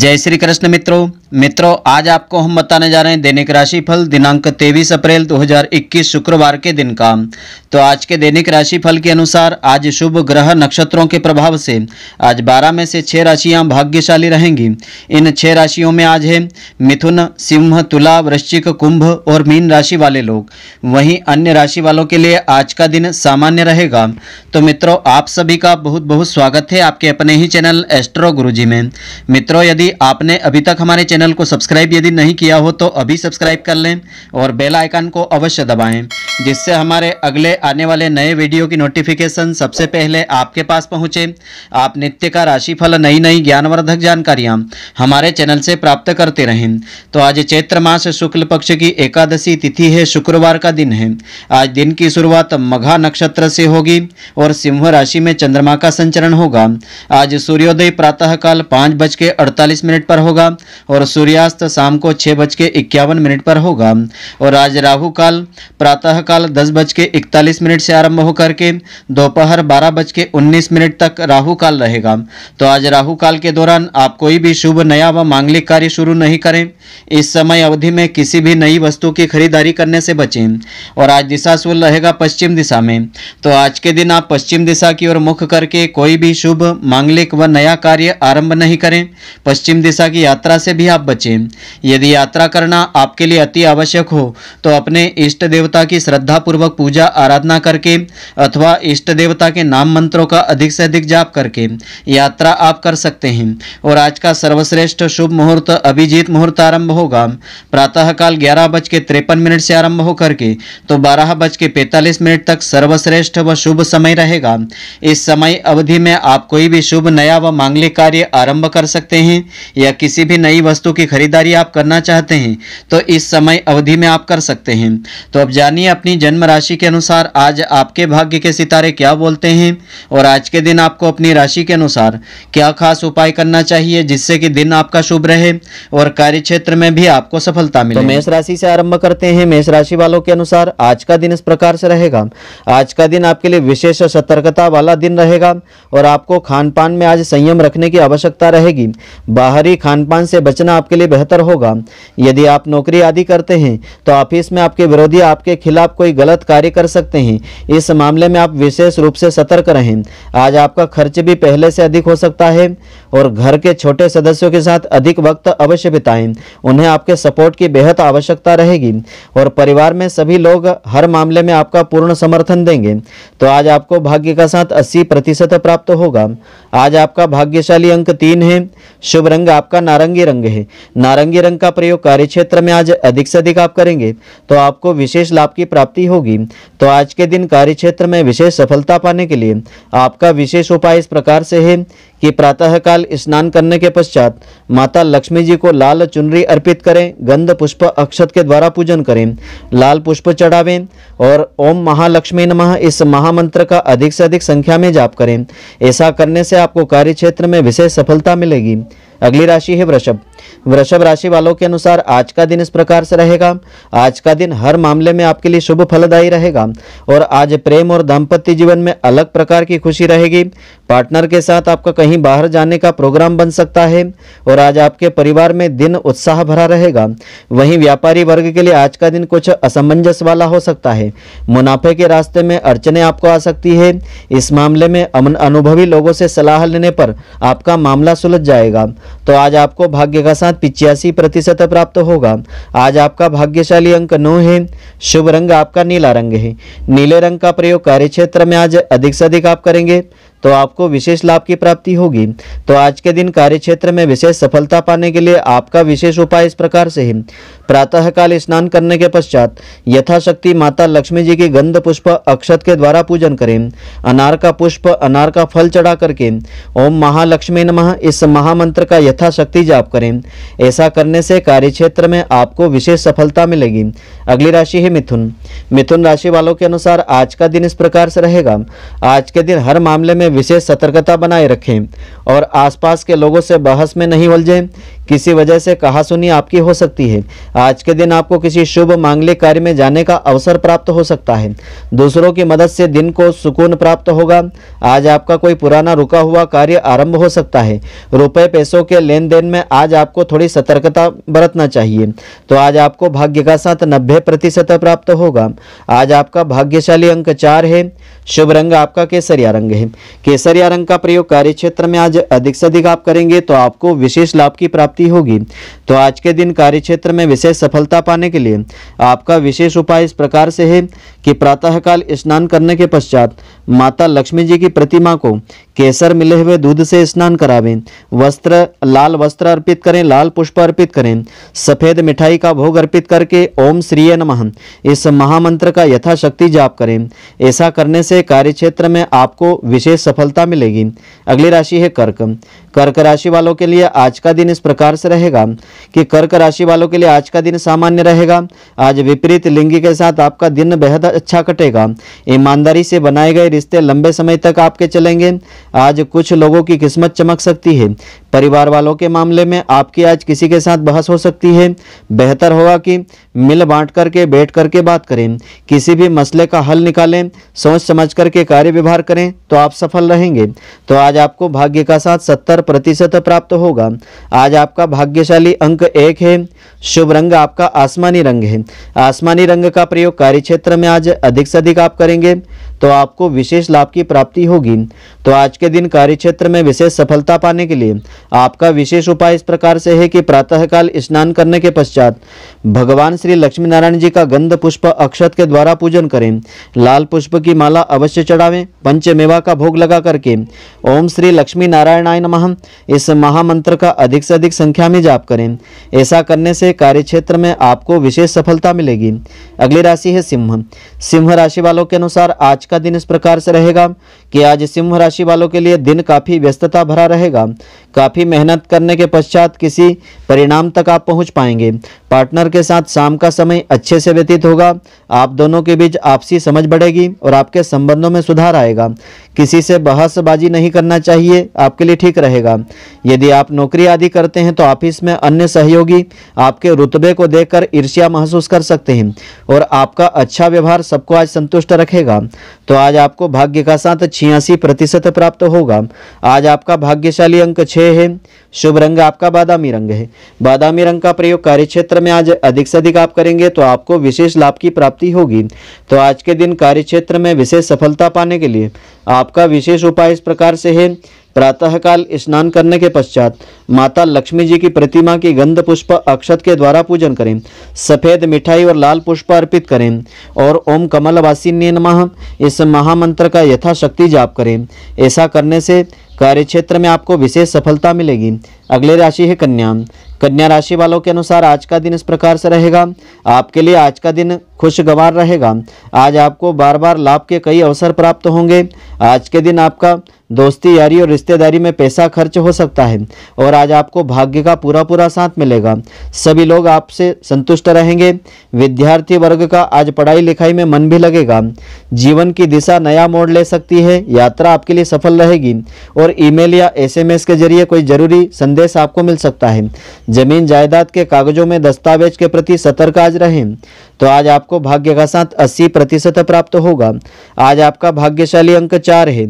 जय श्री कृष्ण मित्रों मित्रों आज आपको हम बताने जा रहे हैं दैनिक राशि फल दिनांक 23 अप्रैल 2021 शुक्रवार के दिन का तो आज के दैनिक राशि फल के अनुसार आज शुभ ग्रह नक्षत्रों के प्रभाव से आज 12 में से छह राशियां भाग्यशाली रहेंगी इन छह राशियों में आज है मिथुन सिंह तुला वृश्चिक कुंभ और मीन राशि वाले लोग वहीं अन्य राशि वालों के लिए आज का दिन सामान्य रहेगा तो मित्रों आप सभी का बहुत बहुत स्वागत है आपके अपने ही चैनल एस्ट्रो गुरु में मित्रों यदि यदि आपने अभी तक हमारे चैनल को सब्सक्राइब यदि नहीं किया हो तो अभी सब्सक्राइब कर लें और बेल आइकन को अवश्य दबाएं जिससे हमारे अगले आने वाले नए वीडियो की नोटिफिकेशन सबसे पहले आपके पास पहुंचे आप नित्य का राशिफल नई नई ज्ञानवर्धक जानकारियां हमारे चैनल से प्राप्त करते रहें तो आज चैत्र मास शुक्ल पक्ष की एकादशी तिथि है शुक्रवार का दिन है आज दिन की शुरुआत मघा नक्षत्र से होगी और सिंह राशि में चंद्रमा का संचरण होगा आज सूर्योदय प्रातःकाल पाँच बज के अड़तालीस मिनट पर होगा और सूर्यास्त शाम को छह बज के इक्यावन मिनट पर होगा और आज राहु काल प्रातः काल दस बज के इकतालीस मिनट से आरंभ होकर के दोपहर बारह बज के उन्नीस मिनट तक राहु काल रहेगा तो आज राहु काल के दौरान आप कोई भी शुभ नया व मांगलिक कार्य शुरू नहीं करें इस समय अवधि में किसी भी नई वस्तु की खरीदारी करने से बचें और आज दिशा सुल रहेगा पश्चिम दिशा में तो आज के दिन आप पश्चिम दिशा की ओर मुख करके कोई भी शुभ मांगलिक व नया कार्य आरंभ नहीं करें पश्चिम दिशा की यात्रा से भी आप बचें यदि यात्रा करना आपके लिए अति आवश्यक हो तो अपने इष्ट देवता की श्रद्धापूर्वक पूजा आराधना करके अथवा इष्ट देवता के नाम मंत्रों का अधिक से अधिक जाप करके यात्रा आप कर सकते हैं और आज का सर्वश्रेष्ठ शुभ मुहूर्त अभिजीत मुहूर्त आरंभ होगा प्रातःकाल ग्यारह बज के तिरपन मिनट से आरंभ होकर के तो बारह बज के पैंतालीस मिनट तक सर्वश्रेष्ठ व शुभ समय रहेगा इस समय अवधि में आप कोई भी शुभ नया व मांगलिक कार्य आरंभ कर सकते हैं या किसी भी नई वस्तु की खरीदारी आप करना चाहते हैं तो इस समय अवधि में आप कर सकते हैं तो अब जानिए अपनी जन्म राशि के अनुसार आज आपके भाग्य के सितारे क्या बोलते हैं और आज के दिन आपको अपनी राशि के अनुसार क्या खास उपाय करना चाहिए जिससे कि दिन आपका शुभ रहे और कार्य क्षेत्र में भी आपको सफलता मिले तो मेष राशि से आरंभ करते हैं मेष राशि वालों के अनुसार आज का दिन इस प्रकार से रहेगा आज का दिन आपके लिए विशेष सतर्कता वाला दिन रहेगा और आपको खान पान में आज संयम रखने की आवश्यकता रहेगी बाहरी खानपान से बचना आपके लिए बेहतर होगा यदि आप नौकरी आदि करते हैं तो ऑफिस में आपके विरोधी आपके खिलाफ कोई गलत कार्य कर सकते हैं इस मामले में आप विशेष रूप से सतर्क रहें आज आपका खर्च भी पहले से अधिक हो सकता है और घर के छोटे सदस्यों के साथ अधिक वक्त अवश्य बिताएं उन्हें आपके सपोर्ट की बेहद आवश्यकता रहेगी और परिवार में सभी लोग हर मामले में आपका पूर्ण समर्थन देंगे तो आज आपको भाग्य का साथ अस्सी प्रतिशत प्राप्त होगा आज आपका भाग्यशाली अंक तीन है शुभ रंग आपका नारंगी रंग है नारंगी रंग का प्रयोग कार्य क्षेत्र में आज अधिक से अधिक आप करेंगे तो आपको विशेष लाभ की प्राप्ति होगी तो आज के दिन कार्य क्षेत्र में विशेष सफलता पाने के लिए आपका विशेष उपाय इस प्रकार से है कि प्रातःकाल स्नान करने के पश्चात माता लक्ष्मी जी को लाल चुनरी अर्पित करें गंध पुष्प अक्षत के द्वारा पूजन करें लाल पुष्प चढ़ावें और ओम महालक्ष्मी नमः इस महामंत्र का अधिक से अधिक संख्या में जाप करें ऐसा करने से आपको कार्य क्षेत्र में विशेष सफलता मिलेगी अगली राशि है वृषभ वृषभ राशि वालों के अनुसार आज का दिन इस प्रकार से रहेगा आज का दिन हर मामले में आपके लिए शुभ फलदायी रहेगा और आज प्रेम और दाम्पत्य जीवन में अलग प्रकार की खुशी रहेगी पार्टनर के साथ आपका कहीं बाहर जाने का प्रोग्राम बन सकता है और आज आपके परिवार में दिन उत्साह भरा रहेगा वहीं व्यापारी वर्ग के लिए आज का दिन कुछ असमंजस वाला हो सकता है मुनाफे के रास्ते में अड़चने आपको आ सकती है इस मामले में अनुभवी लोगों से सलाह लेने पर आपका मामला सुलझ जाएगा तो आज आपको भाग्य का का साथ पिचासी प्रतिशत प्राप्त होगा आज आपका भाग्यशाली अंक नौ है शुभ रंग आपका नीला रंग है नीले रंग का प्रयोग कार्य क्षेत्र में आज अधिक से अधिक आप करेंगे तो आपको विशेष लाभ की प्राप्ति होगी तो आज के दिन कार्य क्षेत्र में विशेष सफलता पाने के लिए आपका विशेष उपाय इस प्रकार से है प्रातःकाल स्नान करने के पश्चात यथाशक्ति माता लक्ष्मी जी की गंध पुष्प अक्षत के द्वारा पूजन करें अनार का पुष्प अनार का फल चढ़ा करके ओम महालक्ष्मी नमः इस महामंत्र का यथाशक्ति जाप करें ऐसा करने से कार्य क्षेत्र में आपको विशेष सफलता मिलेगी अगली राशि है मिथुन मिथुन राशि वालों के अनुसार आज का दिन इस प्रकार से रहेगा आज के दिन हर मामले में विशेष सतर्कता बनाए रखें और आसपास के लोगों से बहस में नहीं उलझें किसी वजह से कहा सुनी आपकी हो सकती है आज के दिन आपको किसी शुभ मांगलिक कार्य में जाने का अवसर प्राप्त हो सकता है दूसरों की मदद से दिन को सुकून प्राप्त होगा आज आपका कोई पुराना रुका हुआ कार्य आरंभ हो सकता है रुपए पैसों के लेन देन में आज आपको थोड़ी सतर्कता बरतना चाहिए तो आज आपको भाग्य का साथ नब्बे प्रतिशत प्राप्त होगा आज आपका भाग्यशाली अंक चार है शुभ रंग आपका केसरिया रंग है केसरिया रंग का प्रयोग कार्य क्षेत्र में आज अधिक से अधिक आप करेंगे तो आपको विशेष लाभ की प्राप्ति प्राप्ति होगी तो आज के दिन कार्यक्षेत्र में विशेष सफलता पाने के लिए आपका विशेष उपाय इस प्रकार से है कि प्रातःकाल स्नान करने के पश्चात माता लक्ष्मी जी की प्रतिमा को केसर मिले हुए दूध से स्नान करावें वस्त्र लाल वस्त्र अर्पित करें लाल पुष्प अर्पित करें सफ़ेद मिठाई का भोग अर्पित करके ओम ए नमः इस महामंत्र का यथाशक्ति जाप करें ऐसा करने से कार्य क्षेत्र में आपको विशेष सफलता मिलेगी अगली राशि है कर्क कर्क राशि वालों के लिए आज का दिन इस प्रकार से रहेगा कि कर्क राशि वालों के लिए आज का दिन सामान्य रहेगा आज विपरीत लिंगी के साथ आपका दिन बेहद अच्छा कटेगा ईमानदारी से बनाए गए रिश्ते लंबे समय तक आपके चलेंगे आज कुछ लोगों की किस्मत चमक सकती है परिवार वालों के मामले में आपकी आज किसी के साथ बहस हो सकती है बेहतर होगा कि मिल बांट करके बैठ करके बात करें किसी भी मसले का हल निकालें सोच समझ करके कार्य व्यवहार करें तो आप सफल रहेंगे तो आज आपको भाग्य का साथ सत्तर प्रतिशत प्राप्त होगा आज आपका भाग्यशाली अंक एक है शुभ रंग आपका आसमानी रंग है आसमानी रंग का प्रयोग क्षेत्र में आज अधिक से अधिक आप करेंगे तो आपको विशेष लाभ की प्राप्ति होगी तो आज के दिन कार्य क्षेत्र में विशेष सफलता पाने के लिए आपका विशेष उपाय इस प्रकार से है कि प्रातःकाल स्नान करने के पश्चात भगवान श्री लक्ष्मी नारायण जी का गंध पुष्प अक्षत के द्वारा पूजन करें लाल पुष्प की माला अवश्य चढ़ावें पंचमेवा का भोग लगा करके ओम श्री लक्ष्मी नारायणाय नमः इस महामंत्र का अधिक से अधिक संख्या में जाप करें ऐसा करने से कार्य क्षेत्र में आपको विशेष सफलता मिलेगी अगली राशि है सिंह सिंह राशि वालों के अनुसार आज का दिन इस प्रकार से रहेगा कि आज सिंह राशि वालों के लिए दिन काफ़ी व्यस्तता भरा रहेगा काफ़ी मेहनत करने के पश्चात किसी परिणाम तक आप पहुंच पाएंगे पार्टनर के साथ शाम का समय अच्छे से व्यतीत होगा आप दोनों के बीच आपसी समझ बढ़ेगी और आपके संबंधों में सुधार आएगा किसी से बहसबाजी नहीं करना चाहिए आपके लिए ठीक रहेगा यदि आप नौकरी आदि करते हैं तो ऑफिस में अन्य सहयोगी आपके रुतबे को देखकर ईर्ष्या महसूस कर सकते हैं और आपका अच्छा व्यवहार सबको आज संतुष्ट रखेगा तो आज आपको भाग्य का साथ छियासी प्रतिशत प्राप्त प्राप्त तो होगा आज आपका भाग्यशाली अंक छः है शुभ रंग आपका बादामी रंग है बादामी रंग का प्रयोग कार्यक्षेत्र में आज अधिक से अधिक आप करेंगे तो आपको विशेष लाभ की प्राप्ति होगी तो आज के दिन कार्यक्षेत्र में विशेष सफलता पाने के लिए आपका विशेष उपाय इस प्रकार से है प्रातःकाल स्नान करने के पश्चात माता लक्ष्मी जी की प्रतिमा की गंध पुष्प अक्षत के द्वारा पूजन करें सफ़ेद मिठाई और लाल पुष्प अर्पित करें और ओम कमलवासी नमः इस महामंत्र का यथाशक्ति जाप करें ऐसा करने से कार्यक्षेत्र में आपको विशेष सफलता मिलेगी अगले राशि है कन्या कन्या राशि वालों के अनुसार आज का दिन इस प्रकार से रहेगा आपके लिए आज का दिन खुशगवार रहेगा आज आपको बार बार लाभ के कई अवसर प्राप्त होंगे आज के दिन आपका दोस्ती यारी और रिश्तेदारी में पैसा खर्च हो सकता है और आज आपको भाग्य का पूरा पूरा साथ मिलेगा सभी लोग आपसे संतुष्ट रहेंगे विद्यार्थी वर्ग का आज पढ़ाई लिखाई में मन भी लगेगा जीवन की दिशा नया मोड़ ले सकती है यात्रा आपके लिए सफल रहेगी और ईमेल या एसएमएस के जरिए कोई जरूरी संदेश आपको मिल सकता है जमीन जायदाद के कागजों में दस्तावेज के प्रति सतर्क आज रहें तो आज आपको आपको भाग्य का साथ अस्सी प्रतिशत प्राप्त होगा आज आपका भाग्यशाली अंक चार है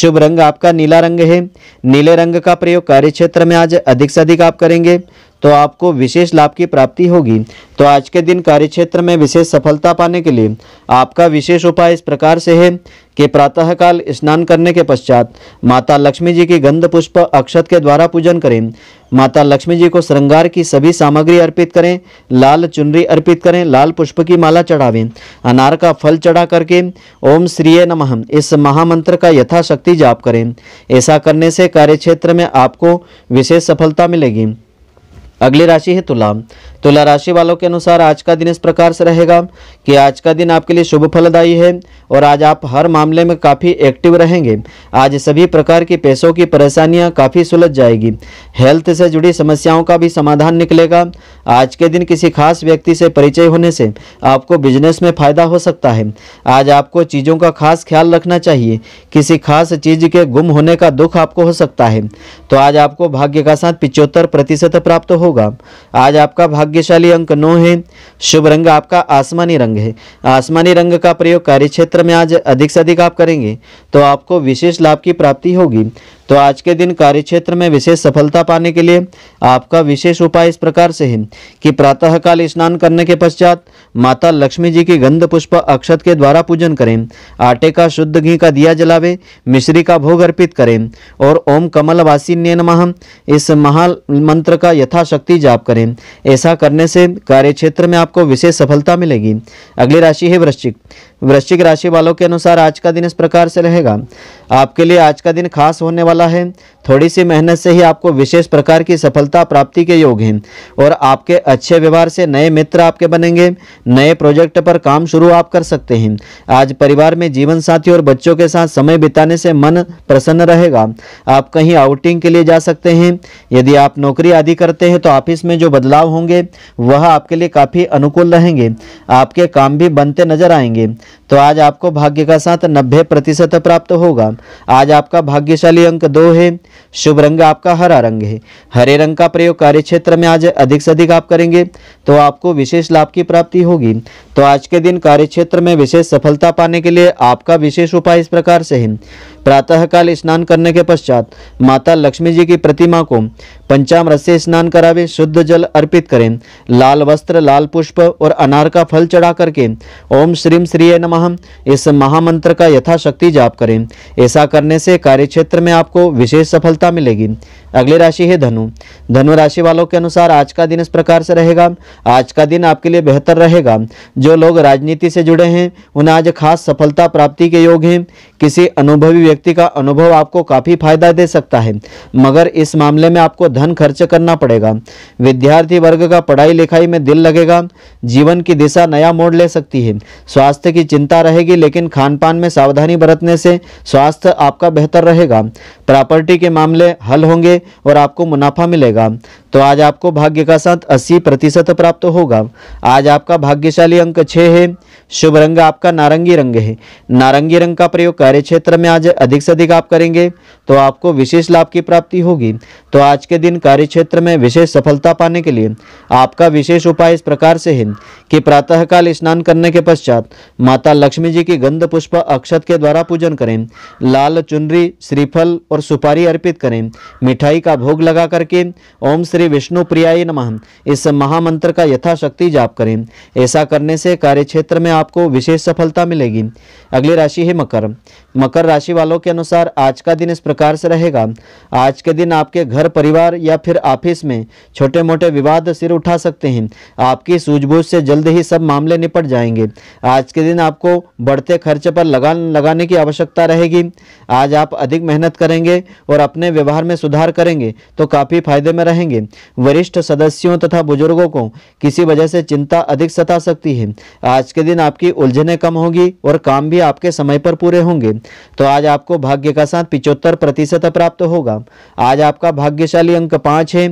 शुभ रंग आपका नीला रंग है नीले रंग का प्रयोग कार्य क्षेत्र में आज अधिक से अधिक आप करेंगे तो आपको विशेष लाभ की प्राप्ति होगी तो आज के दिन कार्यक्षेत्र में विशेष सफलता पाने के लिए आपका विशेष उपाय इस प्रकार से है कि प्रातःकाल स्नान करने के पश्चात माता लक्ष्मी जी की गंध पुष्प अक्षत के द्वारा पूजन करें माता लक्ष्मी जी को श्रृंगार की सभी सामग्री अर्पित करें लाल चुनरी अर्पित करें लाल पुष्प की माला चढ़ावें अनार का फल चढ़ा करके ओम श्रीय नमः इस महामंत्र का यथाशक्ति जाप करें ऐसा करने से कार्यक्षेत्र में आपको विशेष सफलता मिलेगी अगली राशि है तुला तुला राशि वालों के अनुसार आज का दिन इस प्रकार से रहेगा कि आज का दिन आपके लिए शुभ फलदायी है और आज आप हर मामले में काफ़ी एक्टिव रहेंगे आज सभी प्रकार की पैसों की परेशानियां काफ़ी सुलझ जाएगी हेल्थ से जुड़ी समस्याओं का भी समाधान निकलेगा आज के दिन किसी खास व्यक्ति से परिचय होने से आपको बिजनेस में फ़ायदा हो सकता है आज आपको चीज़ों का खास ख्याल रखना चाहिए किसी खास चीज़ के गुम होने का दुख आपको हो सकता है तो आज आपको भाग्य का साथ पिचहत्तर प्रतिशत प्राप्त होगा होगा आज आपका भाग्यशाली अंक नौ है शुभ रंग आपका आसमानी रंग है आसमानी रंग का प्रयोग कार्य क्षेत्र में आज अधिक से अधिक आप करेंगे तो आपको विशेष लाभ की प्राप्ति होगी तो आज के दिन कार्यक्षेत्र में विशेष सफलता पाने के लिए आपका विशेष उपाय इस प्रकार से है कि प्रातःकाल स्नान करने के पश्चात माता लक्ष्मी जी की गंध पुष्प अक्षत के द्वारा पूजन करें आटे का शुद्ध घी का दिया जलावे मिश्री का भोग अर्पित करें और ओम कमल वासिन्य नमः इस महा मंत्र का यथाशक्ति जाप करें ऐसा करने से कार्यक्षेत्र में आपको विशेष सफलता मिलेगी अगली राशि है वृश्चिक वृश्चिक राशि वालों के अनुसार आज का दिन इस प्रकार से रहेगा आपके लिए आज का दिन खास होने वाला है थोड़ी सी मेहनत से ही आपको विशेष प्रकार की सफलता प्राप्ति के योग हैं और आपके अच्छे व्यवहार से नए मित्र आपके बनेंगे नए प्रोजेक्ट पर काम शुरू आप कर सकते हैं आज परिवार में जीवन साथी और बच्चों के साथ समय बिताने से मन प्रसन्न रहेगा आप कहीं आउटिंग के लिए जा सकते हैं यदि आप नौकरी आदि करते हैं तो ऑफिस में जो बदलाव होंगे वह आपके लिए काफ़ी अनुकूल रहेंगे आपके काम भी बनते नजर आएंगे तो आज आपको भाग्य का साथ नब्बे प्रतिशत प्राप्त होगा आज आपका भाग्यशाली अंक दो है शुभ रंग आपका हरा रंग है हरे रंग का प्रयोग कार्य क्षेत्र में आज अधिक से अधिक आप करेंगे तो आपको विशेष लाभ की प्राप्ति होगी तो आज के दिन कार्य क्षेत्र में विशेष सफलता पाने के लिए आपका विशेष उपाय इस प्रकार से है प्रातःकाल स्नान करने के पश्चात माता लक्ष्मी जी की प्रतिमा को पंचामृत से स्नान करावे शुद्ध जल अर्पित करें लाल वस्त्र लाल पुष्प और अनार का फल चढ़ा करके ओम श्रीम श्री नम इस महामंत्र का यथाशक्ति जाप करें ऐसा करने से कार्य क्षेत्र में आपको विशेष सफलता मिलेगी अगली राशि है धनु धनु राशि वालों के अनुसार आज का दिन इस प्रकार से रहेगा आज का दिन आपके लिए बेहतर रहेगा जो लोग राजनीति से जुड़े हैं उन्हें आज खास सफलता प्राप्ति के योग हैं किसी अनुभवी व्यक्ति का अनुभव आपको काफ़ी फायदा दे सकता है मगर इस मामले में आपको धन खर्च करना पड़ेगा विद्यार्थी वर्ग का पढ़ाई लिखाई में दिल लगेगा जीवन की दिशा नया मोड़ ले सकती है स्वास्थ्य की चिंता रहेगी लेकिन खान पान में सावधानी बरतने से स्वास्थ्य आपका बेहतर रहेगा प्रॉपर्टी के मामले हल होंगे और आपको मुनाफा मिलेगा तो आज आपको भाग्य का साथ 80 प्रतिशत प्राप्त होगा आज आपका भाग्यशाली अंक छः है शुभ रंग आपका नारंगी रंग है नारंगी रंग का प्रयोग कार्य क्षेत्र में आज अधिक से अधिक आप करेंगे तो आपको विशेष लाभ की प्राप्ति होगी तो आज के दिन कार्य क्षेत्र में विशेष सफलता पाने के लिए आपका विशेष उपाय इस प्रकार से है कि प्रातःकाल स्नान करने के पश्चात माता लक्ष्मी जी की गंध पुष्प अक्षत के द्वारा पूजन करें लाल चुनरी श्रीफल और सुपारी अर्पित करें मिठाई का भोग लगा करके ओम श्री विष्णु प्रियाय नमः इस महामंत्र का यथाशक्ति जाप करें ऐसा करने से कार्य क्षेत्र में आपको विशेष सफलता मिलेगी अगली राशि है मकर मकर राशि वालों के अनुसार आज का दिन इस प्रकार से रहेगा आज के दिन आपके घर परिवार या फिर ऑफिस में छोटे मोटे विवाद सिर उठा सकते हैं आपकी सूझबूझ से जल्द ही सब मामले निपट जाएंगे आज के दिन आपको बढ़ते खर्च पर लगान लगाने की आवश्यकता रहेगी आज आप अधिक मेहनत करेंगे और अपने व्यवहार में सुधार करेंगे तो काफ़ी फायदे में रहेंगे वरिष्ठ सदस्यों तथा बुजुर्गों को किसी वजह से चिंता अधिक सता सकती है आज के दिन आपकी उलझने कम होगी और काम भी आपके समय पर पूरे होंगे तो आज आपको भाग्य का साथ पिचोत्तर प्रतिशत प्राप्त होगा आज आपका भाग्यशाली अंक पाँच है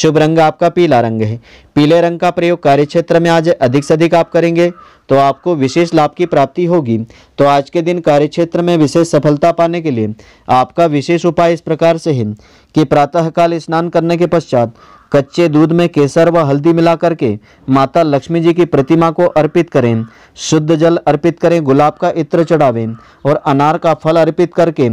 शुभ रंग आपका पीला रंग है पीले रंग का प्रयोग कार्य क्षेत्र में आज अधिक से अधिक आप करेंगे तो आपको विशेष लाभ की प्राप्ति होगी तो आज के दिन कार्यक्षेत्र में विशेष सफलता पाने के लिए आपका विशेष उपाय इस प्रकार से है कि प्रातःकाल स्नान करने के पश्चात कच्चे दूध में केसर व हल्दी मिलाकर के माता लक्ष्मी जी की प्रतिमा को अर्पित करें शुद्ध जल अर्पित करें गुलाब का इत्र चढ़ावें और अनार का फल अर्पित करके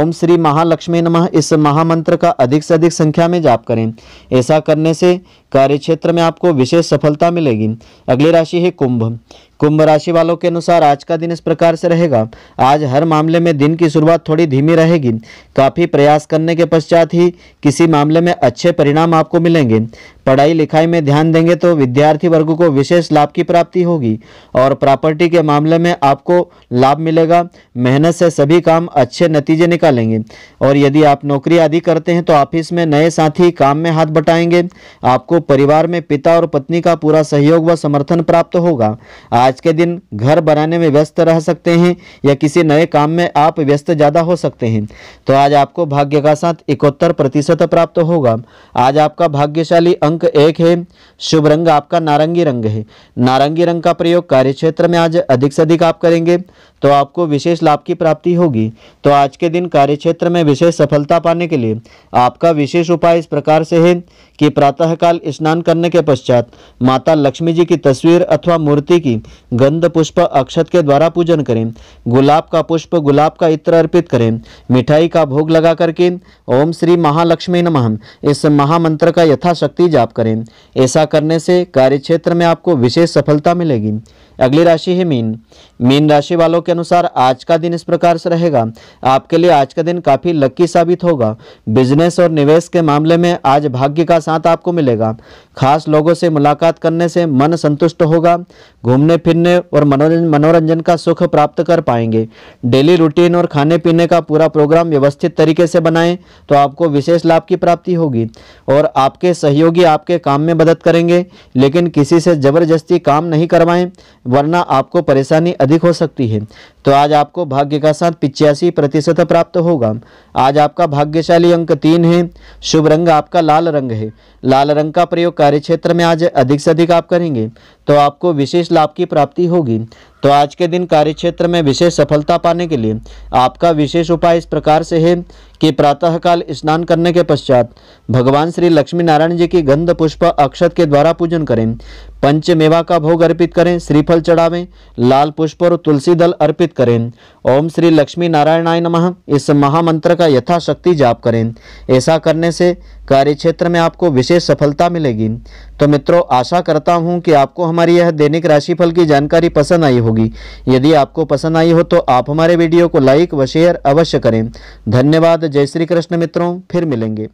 ओम श्री महालक्ष्मी नमः इस महामंत्र का अधिक से अधिक संख्या में जाप करें ऐसा करने से कार्यक्षेत्र में आपको विशेष सफलता मिलेगी अगली राशि है कुंभ कुंभ राशि वालों के अनुसार आज का दिन इस प्रकार से रहेगा आज हर मामले में दिन की शुरुआत थोड़ी धीमी रहेगी काफ़ी प्रयास करने के पश्चात ही किसी मामले में अच्छे परिणाम आपको मिलेंगे करेंगे पढ़ाई लिखाई में ध्यान देंगे तो विद्यार्थी वर्ग को विशेष लाभ की प्राप्ति होगी और प्रॉपर्टी के मामले में आपको लाभ मिलेगा मेहनत से सभी काम अच्छे नतीजे निकालेंगे और यदि आप नौकरी आदि करते हैं तो ऑफिस में नए साथी काम में हाथ बटाएंगे आपको परिवार में पिता और पत्नी का पूरा सहयोग व समर्थन प्राप्त होगा आज के दिन घर बनाने में व्यस्त रह सकते हैं या किसी नए काम में आप व्यस्त ज़्यादा हो सकते हैं तो आज आपको भाग्य का साथ इकहत्तर प्रतिशत प्राप्त होगा आज आपका भाग्य भाग्यशाली अंक एक है शुभ रंग आपका नारंगी रंग है नारंगी रंग का प्रयोग कार्य क्षेत्र में आज अधिक से अधिक आप करेंगे तो आपको विशेष लाभ की प्राप्ति होगी तो आज के दिन क्षेत्र में विशेष सफलता पाने के लिए आपका विशेष उपाय इस प्रकार से है कि प्रातःकाल स्नान करने के पश्चात माता लक्ष्मी जी की तस्वीर अथवा मूर्ति की गंध पुष्प अक्षत के द्वारा पूजन करें गुलाब का पुष्प गुलाब का इत्र अर्पित करें मिठाई का भोग लगा करके ओम श्री महालक्ष्मी नमः इस महामंत्र का यथाशक्ति जाप करें ऐसा करने से कार्य क्षेत्र में आपको विशेष सफलता मिलेगी अगली राशि है मीन मीन राशि वालों के अनुसार आज का दिन इस प्रकार से रहेगा आपके लिए आज का दिन काफ़ी लकी साबित होगा बिजनेस और निवेश के मामले में आज भाग्य का साथ आपको मिलेगा खास लोगों से मुलाकात करने से मन संतुष्ट होगा घूमने फिरने और मनोरंजन का सुख प्राप्त कर पाएंगे डेली रूटीन और खाने पीने का पूरा प्रोग्राम व्यवस्थित तरीके से बनाएं तो आपको विशेष लाभ की प्राप्ति होगी और आपके सहयोगी आपके काम में मदद करेंगे लेकिन किसी से ज़बरदस्ती काम नहीं करवाएं वरना आपको परेशानी अधिक हो सकती है तो आज आपको भाग्य का साथ पिचासी प्रतिशत प्राप्त होगा आज आपका भाग्यशाली अंक तीन है शुभ रंग आपका लाल रंग है लाल रंग का प्रयोग कार्य क्षेत्र में आज अधिक से अधिक आप करेंगे तो आपको विशेष लाभ की प्राप्ति होगी तो आज के दिन क्षेत्र में विशेष सफलता पाने के लिए आपका विशेष उपाय इस प्रकार से है कि प्रातःकाल स्नान करने के पश्चात भगवान श्री लक्ष्मी नारायण जी की गंध पुष्प अक्षत के द्वारा पूजन करें पंचमेवा का भोग अर्पित करें श्रीफल चढ़ावें लाल पुष्प और तुलसी दल अर्पित करें ओम श्री लक्ष्मी नारायणाय नमः इस महामंत्र का यथाशक्ति जाप करें ऐसा करने से कार्य क्षेत्र में आपको विशेष सफलता मिलेगी तो मित्रों आशा करता हूँ कि आपको हमारी यह दैनिक राशिफल की जानकारी पसंद आई होगी यदि आपको पसंद आई हो तो आप हमारे वीडियो को लाइक व शेयर अवश्य करें धन्यवाद जय श्री कृष्ण मित्रों फिर मिलेंगे